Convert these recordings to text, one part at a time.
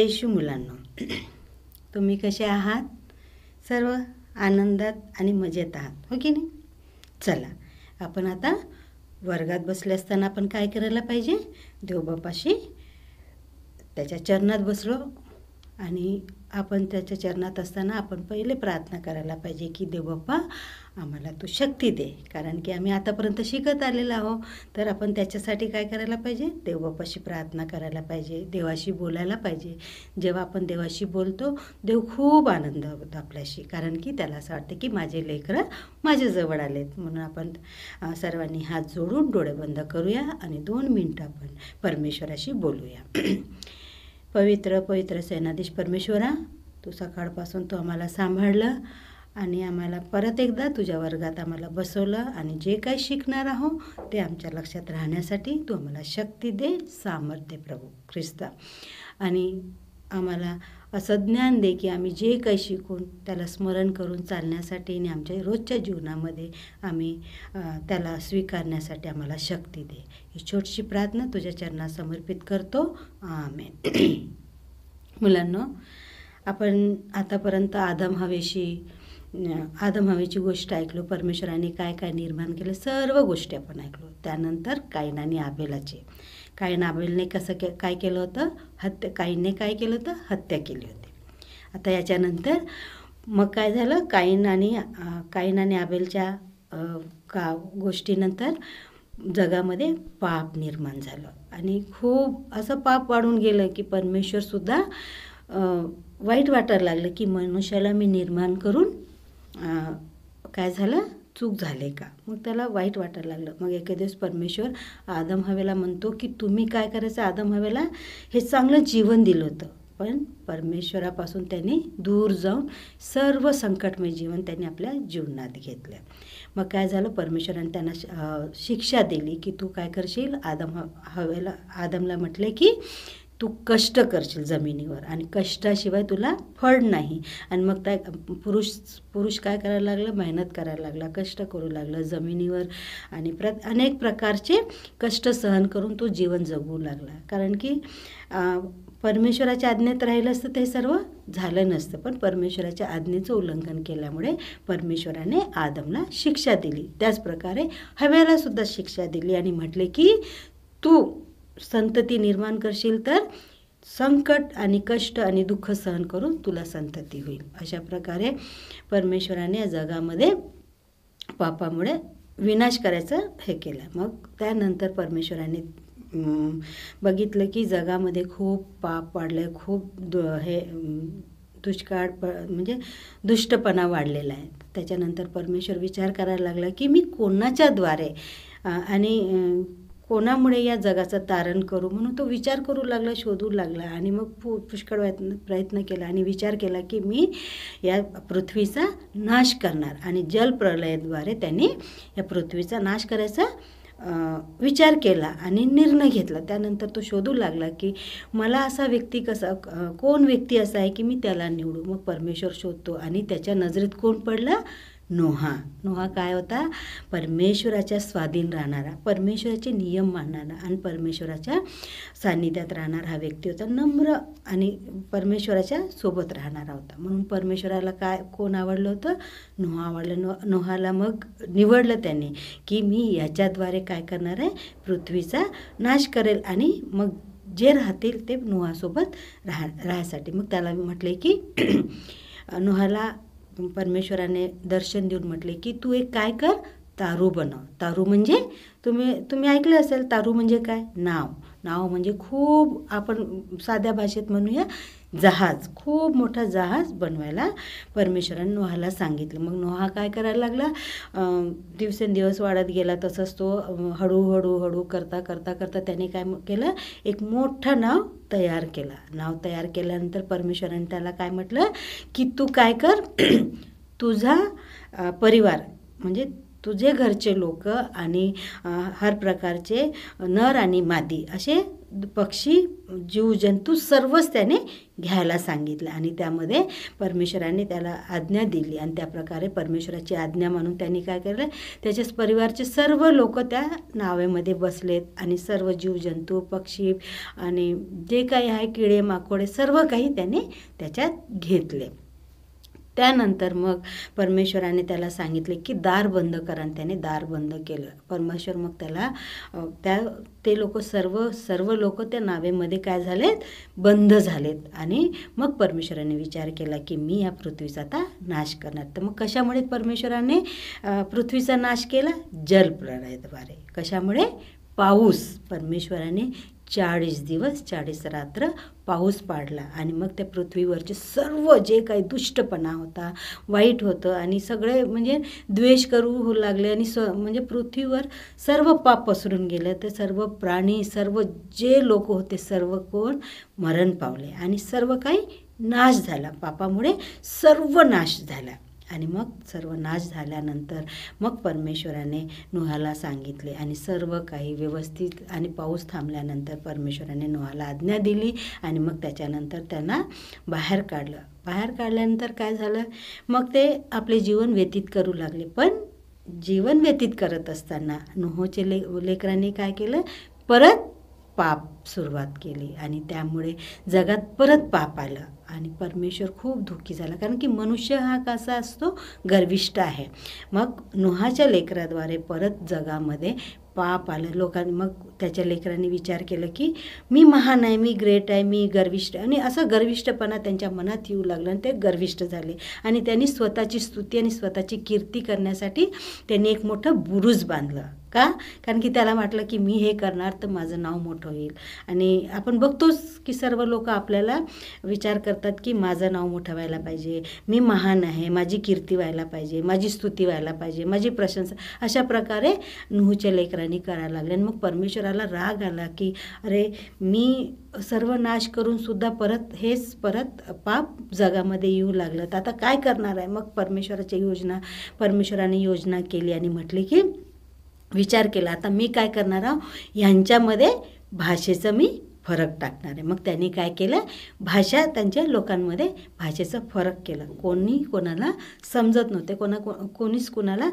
जय shoe मुलांना तुम्ही कसे आहात सर्व आनंदात आणि मजेत आहात हो की नाही चला आपण आता वर्गात बसले असताना आपण काय करायला पाहिजे देवबापाशी त्याच्या चरणात बसलो आणि आपण त्याच्या चरणात असताना आपण पहिले प्रार्थना करायला पाहिजे की देवबाप्पा आम्हाला तू शक्ती दे कारण की आम्ही आतापर्यंत शिकत आलेलो आहो तर आपण त्याच्यासाठी काय करायला पाहिजे देवबापाशी प्रार्थना करायला पाहिजे देवाशी बोलायला पाहिजे जेव्हा आपण देवाशी बोलतो देव खूप आनंद होतो आपल्याशी कारण की त्याला असं वाटतं की माझे लेकरं माझ्याजवळ आलेत म्हणून आपण सर्वांनी हात जोडून डोळे बंद करूया आणि दोन मिनटं आपण परमेश्वराशी बोलूया पवित्र पवित्र सेनाधीश परमेश्वरा तू सकाळपासून तू आम्हाला सांभाळलं आणि आम्हाला परत एकदा तुझ्या वर्गात आम्हाला बसवलं आणि जे काही शिकणार आहो ते आमच्या लक्षात राहण्यासाठी तू आम्हाला शक्ती दे सामर्थ्य प्रभू ख्रिस्ता आणि आम्हाला असं ज्ञान दे की आम्ही जे काही शिकून त्याला स्मरण करून चालण्यासाठी आणि आमच्या रोजच्या जीवनामध्ये आम्ही त्याला स्वीकारण्यासाठी आम्हाला शक्ती दे ही छोटीशी प्रार्थना तुझ्या चरणात समर्पित करतो आम्ही मुलांना आपण आतापर्यंत आदम हवेशी आदम हवेची गोष्ट ऐकलो परमेश्वराने काय काय निर्माण केलं सर्व गोष्टी आपण ऐकलो त्यानंतर कायनाने आबेलाचे कायन आबेलने कसं के काय केलं होतं हत्या काहीने काय केलं होतं हत्या केली होती आता याच्यानंतर मग काय झालं काईन आणि काईन आणि आबेलच्या का गोष्टीनंतर जगामध्ये पाप निर्माण झालं आणि खूप असं पाप वाढून गेलं की परमेश्वरसुद्धा वाईट वाटायला लागलं की मनुष्याला मी निर्माण करून काय झालं चूक झाले का मग त्याला वाईट वाटायला लागलं मग एके दिवस परमेश्वर आदम हवेला म्हणतो की तुम्ही काय करायचं आदम हवेला हे चांगलं जीवन दिलं होतं पण परमेश्वरापासून त्यांनी दूर जाऊन सर्व संकटमय जीवन त्यांनी आपल्या जीवनात घेतलं मग काय झालं परमेश्वराने त्यांना शिक्षा दिली की तू काय करशील आदम हवेला आदमला म्हटले की तू कष्ट करशील जमिनीवर आणि कष्टाशिवाय तुला फळ नाही आणि मग त्या पुरुष पुरुष काय करायला लागलं मेहनत करायला लागला कष्ट करू लागला जमिनीवर आणि प्र अनेक प्रकारचे कष्ट सहन करून तो जीवन जगू लागला कारण की परमेश्वराच्या आज्ञेत राहिलं असतं ते सर्व झालं नसतं पण परमेश्वराच्या आज्ञेचं उल्लंघन केल्यामुळे परमेश्वराने आदमला शिक्षा दिली त्याचप्रकारे हव्याला सुद्धा शिक्षा दिली आणि म्हटले की तू संतती निर्माण करशील तर संकट आणि कष्ट आणि दुःख सहन करून तुला संतती होईल अशा प्रकारे परमेश्वराने या जगामध्ये पापामुळे विनाश करायचं हे केलं मग त्यानंतर परमेश्वराने बघितलं की जगामध्ये खूप पाप वाढलं आहे खूप दु हे दुष्काळ प म्हणजे दुष्टपणा वाढलेला आहे त्याच्यानंतर परमेश्वर विचार करायला लागला की मी कोणाच्याद्वारे आणि कोणामुळे या जगाचं तारण करू म्हणून तो विचार करू लागला शोधू लागला आणि मग पु पुष्कळ प्रयत्न केला आणि विचार केला की मी या पृथ्वीचा नाश करणार आणि जलप्रलयाद्वारे त्यांनी या पृथ्वीचा नाश करायचा विचार केला आणि निर्णय घेतला त्यानंतर तो शोधू लागला की मला असा व्यक्ती कसा कोण व्यक्ती असा आहे की मी त्याला निवडू मग परमेश्वर शोधतो आणि त्याच्या नजरेत कोण पडला नोहा नोहा काय होता परमेश्वराच्या स्वाधीन राहणारा परमेश्वराचे नियम मानणारा आणि परमेश्वराच्या सान्निध्यात राहणारा हा व्यक्ती होता नम्र आणि परमेश्वराच्या सोबत राहणारा होता म्हणून परमेश्वराला काय कोण आवडलं होतं नोहा आवडलं नो नोहाला मग निवडलं त्याने की मी याच्याद्वारे काय करणार आहे पृथ्वीचा नाश करेल आणि मग जे राहतील ते नोहासोबत राह राहायसाठी मग त्याला म्हटले की नोहाला परमेश्वराने दर्शन देऊन म्हटले की तू एक काय कर तारू बनव तारू म्हणजे तुम्ही तुम्ही ऐकलं असेल तारू म्हणजे काय नाव नाव म्हणजे खूप आपण साध्या भाषेत म्हणूया जहाज खूप मोठा जहाज बनवायला परमेश्वरानं नोहाला सांगितलं मग नोहा काय करायला लागला दिवसेंदिवस वाढत गेला तसंच तो हळूहळू हळू करता करता करता त्याने काय केलं एक मोठं नाव तयार केला नाव तयार केल्यानंतर परमेश्वराने त्याला काय म्हटलं की तू काय कर तुझा परिवार म्हणजे तुझे घरचे लोक आणि हर प्रकारचे नर आणि मादी असे पक्षी जीवजंतू सर्वच त्याने घ्यायला सांगितलं आणि त्यामध्ये परमेश्वराने त्याला आज्ञा दिली आणि त्याप्रकारे परमेश्वराची आज्ञा म्हणून त्यांनी काय केलं त्याचे परिवारचे सर्व लोक त्या नावेमध्ये बसलेत आणि सर्व जीवजंतू पक्षी आणि जे काही आहे किडे माकोडे सर्व काही त्याने त्याच्यात घेतले त्यानंतर मग परमेश्वराने त्याला सांगितले की दार बंद करा त्याने दार बंद केलं परमेश्वर मग त्याला त्या ते लोक सर्व सर्व लोक त्या नावेमध्ये काय झालेत बंद झालेत आणि मग परमेश्वराने विचार केला की मी या पृथ्वीचा आता नाश करणार तर मग कशामुळे परमेश्वराने पृथ्वीचा नाश केला जलप्रलयाद्वारे कशामुळे पाऊस परमेश्वराने चाळीस दिवस चाळीस रात्र पाऊस पाडला आणि मग त्या पृथ्वीवरचे सर्व जे काही दुष्टपणा होता वाईट होतं आणि सगळे म्हणजे द्वेष करू लागले आणि स म्हणजे पृथ्वीवर सर्व पाप पसरून गेलं ते सर्व प्राणी सर्व जे लोक होते सर्व कोण मरण पावले आणि सर्व काही नाश झाला पापामुळे सर्व नाश झाला आणि मग सर्व नाश झाल्यानंतर मग परमेश्वराने नोहाला सांगितले आणि सर्व काही व्यवस्थित आणि पाऊस थांबल्यानंतर परमेश्वराने नोहाला आज्ञा दिली आणि मग त्याच्यानंतर त्यांना बाहेर काढलं बाहेर काढल्यानंतर काय झालं मग ते आपले जीवन व्यतीत करू लागले पण जीवन व्यतीत करत असताना नुहोचे ले लेकरांनी काय केलं परत पाप सुरुवात केली आणि त्यामुळे जगात परत पाप आलं आणि परमेश्वर खूप दुःखी झाला कारण की मनुष्य हा कसा असतो गर्विष्ट आहे मग नुहाच्या लेकराद्वारे परत जगामध्ये पाप आलं लोकांनी मग त्याच्या लेकरांनी विचार केला की मी महान आहे मी ग्रेट आहे मी गर्विष्ठ आणि असं गर्विष्ठपणा त्यांच्या मनात येऊ लागला आणि ते गर्विष्ठ झाले आणि त्यांनी स्वतःची स्तुती आणि स्वतःची कीर्ती करण्यासाठी त्यांनी एक मोठं बुरुज बांधलं का कारण की त्याला वाटलं की मी हे करणार तर माझं नाव मोठं होईल आणि आपण बघतोच की सर्व लोक आपल्याला विचार करतात की माझं नाव मोठं व्हायला पाहिजे मी महान आहे माझी कीर्ती व्हायला पाहिजे माझी स्तुती व्हायला पाहिजे माझी प्रशंसा अशा प्रकारे नुहूच्या लेकरा करायला लागले आणि मग परमेश्वराला राग आला की अरे मी सर्व नाश सुद्धा परत हेच परत पाप जगामध्ये येऊ लागलं तर आता काय करणार आहे मग परमेश्वराची योजना परमेश्वराने योजना केली आणि म्हटली की विचार केला आता मी काय करणार आहो यांच्यामध्ये भाषेचं मी फरक टाकणार आहे मग त्यांनी काय केलं भाषा त्यांच्या लोकांमध्ये भाषेचा फरक केला कोणी कोणाला समजत नव्हते कोणा कोणीच कोणाला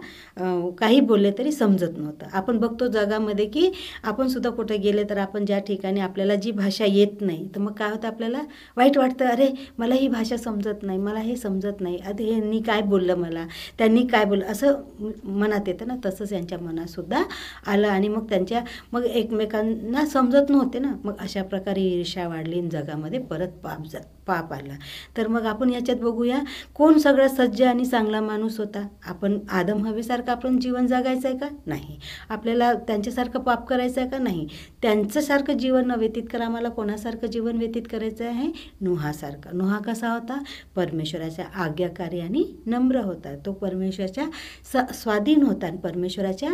काही बोलले तरी समजत नव्हतं आपण बघतो जगामध्ये की आपण सुद्धा कुठे गेले तर आपण ज्या ठिकाणी आपल्याला जी भाषा येत नाही तर मग काय होतं आपल्याला वाईट वाटतं अरे मला ही भाषा समजत नाही मला हे समजत नाही अरे यांनी काय बोललं मला त्यांनी काय बोललं असं मनात येतं ना तसंच यांच्या मनातसुद्धा आलं आणि मग त्यांच्या मग एकमेकांना समजत नव्हते ना मग अशा अशा प्रकारे ईर्षा वाढली जगामध्ये परत पाप जात पाप आला तर मग आपण याच्यात बघूया कोण सगळा सज्ज आणि चांगला माणूस होता आपण आदम हवेसारखं आपण जीवन जगायचं आहे का नाही आपल्याला त्यांच्यासारखं पाप करायचं आहे का नाही त्यांच्यासारखं जीवन न व्यतीत करा आम्हाला कोणासारखं जीवन व्यतीत करायचं आहे नुहासारखं नुहा कसा होता परमेश्वराच्या आज्ञाकारी आणि नम्र होता तो परमेश्वराच्या स स्वाधीन होता आणि परमेश्वराच्या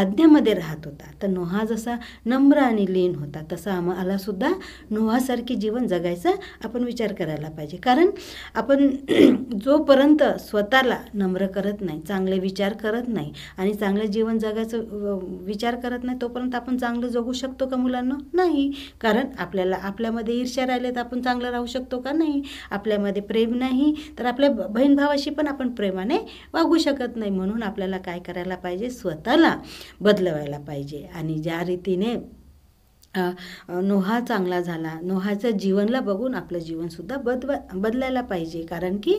आज्ञेमध्ये राहत होता तर नोहा जसा नम्र आणि लीन होता तसा आम्हालासुद्धा नोहासारखी जीवन जगायचं आपण विचार करायला पाहिजे कारण आपण जोपर्यंत स्वतःला नम्र करत नाही चांगले विचार करत नाही आणि चांगलं जीवन जगायचं विचार करत नाही तोपर्यंत आपण चांगलं जगू शकतो का मुलांना नाही कारण आपल्याला आपल्यामध्ये ईर्ष्या राहिले तर आपण चांगलं राहू शकतो का नाही आपल्यामध्ये प्रेम नाही तर आपल्या बहीण भावाशी पण आपण प्रेमाने वागू शकत नाही म्हणून आपल्याला काय करायला पाहिजे स्वतःला बदलवायला पाहिजे आणि ज्या रीतीने नोहा चांगला झाला नोहाच्या जीवनला बघून आपलं जीवनसुद्धा बदव बदलायला पाहिजे कारण की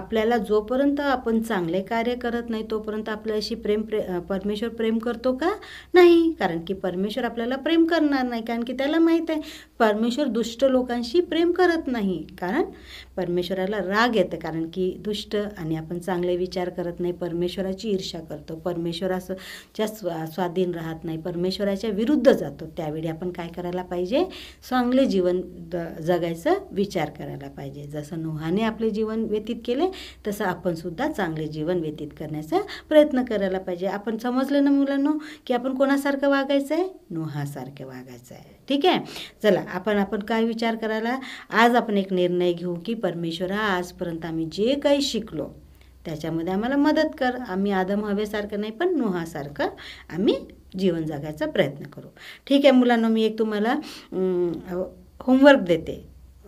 आपल्याला जोपर्यंत आपण चांगले कार्य करत नाही तोपर्यंत आपल्याशी प्रेम प्रे परमेश्वर प्रेम करतो का नाही कारण की परमेश्वर आपल्याला प्रेम करणार नाही कारण की त्याला माहीत आहे परमेश्वर दुष्ट लोकांशी प्रेम करत नाही कारण परमेश्वराला राग येतं कारण की दुष्ट आणि आपण चांगले विचार करत नाही परमेश्वराची ईर्षा करतो परमेश्वराच्या स्वा स्वाधीन राहत नाही परमेश्वराच्या विरुद्ध जातो त्यावेळी आपण काय करायला पाहिजे चांगले जीवन जगायचं विचार करायला पाहिजे जसं नोहाने आपले जीवन व्यतीत केले तसं सुद्धा चांगले जीवन व्यतीत करण्याचा प्रयत्न करायला पाहिजे आपण समजलं ना मुलांना की आपण कोणासारखं वागायचं आहे नोहासारखं वागायचं आहे ठीक आहे चला आपण आपण काय विचार करायला आज आपण एक निर्णय घेऊ की परमेश्वरा आजपर्यंत आम्ही जे काही शिकलो त्याच्यामध्ये आम्हाला मदत कर आम्ही आदम हवेसारखं नाही पण नोहासारखं आम्ही जीवन जगायचा प्रयत्न करू ठीक आहे मुलांना मी एक तुम्हाला होमवर्क देते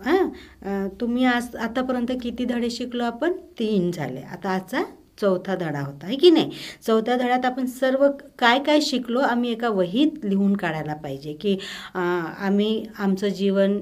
हां तुम्ही आज आतापर्यंत किती धडे शिकलो आपण तीन झाले आता आजचा चौथा धडा होता आहे की नाही चौथ्या धड्यात आपण सर्व काय काय शिकलो आम्ही एका वहीत लिहून काढायला पाहिजे की आम्ही आमचं जीवन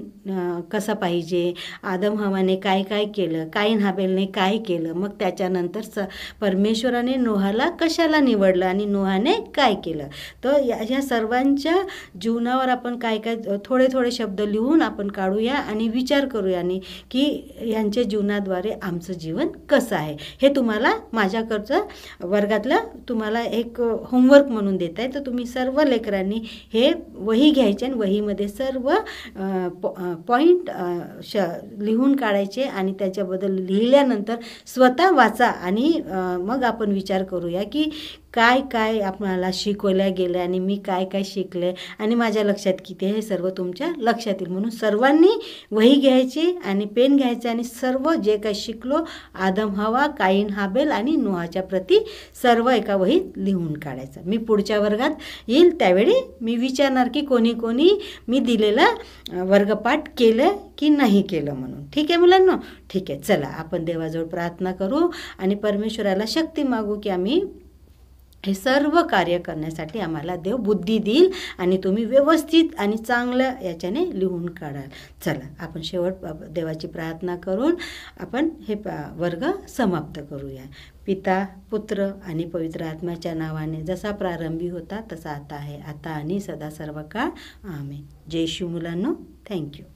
कसं पाहिजे आदम हवाने काय काय केलं काय नाबेलने काय केलं मग त्याच्यानंतर स परमेश्वराने नोहाला कशाला निवडलं आणि नोहाने काय केलं तर या ह्या सर्वांच्या जीवनावर आपण काय काय थोडे थोडे शब्द लिहून आपण काढूया आणि विचार करूया आणि की यांच्या जीवनाद्वारे आमचं जीवन कसं आहे हे तुम्हाला माझ्याकडचं वर्गातलं तुम्हाला एक होमवर्क म्हणून देत आहे तर तुम्ही सर्व लेकरांनी हे वही घ्यायचे आणि वहीमध्ये सर्व पॉईंट श लिहून काढायचे आणि त्याच्याबद्दल लिहिल्यानंतर स्वतः वाचा आणि मग आपण विचार करूया की काय काय आपणाला शिकवल्या गेलं आणि मी काय काय शिकले आणि माझ्या लक्षात किती हे सर्व तुमच्या लक्षात येईल म्हणून सर्वांनी वही घ्यायची आणि पेन घ्यायचं आणि सर्व जे काही शिकलो आदम हवा काईन हाबेल आणि नोहाच्या प्रती सर्व एका वहीत लिहून काढायचं मी पुढच्या वर्गात येईल त्यावेळी मी विचारणार की कोणी कोणी मी दिलेला वर्गपाठ केलं की नाही केलं म्हणून ठीक आहे मुलांना ठीक आहे चला आपण देवाजवळ प्रार्थना करू आणि परमेश्वराला शक्ती मागू की आम्ही हे सर्व कार्य करण्यासाठी आम्हाला देव बुद्धी देईल आणि तुम्ही व्यवस्थित आणि चांगलं याच्याने लिहून काढाल चला आपण शेवट देवाची प्रार्थना करून आपण हे वर्ग समाप्त करूया पिता पुत्र आणि पवित्र आत्म्याच्या नावाने जसा प्रारंभी होता तसा आता आहे आता आणि सदा सर्व काळ आम्ही जय शिव मुलांनो थँक्यू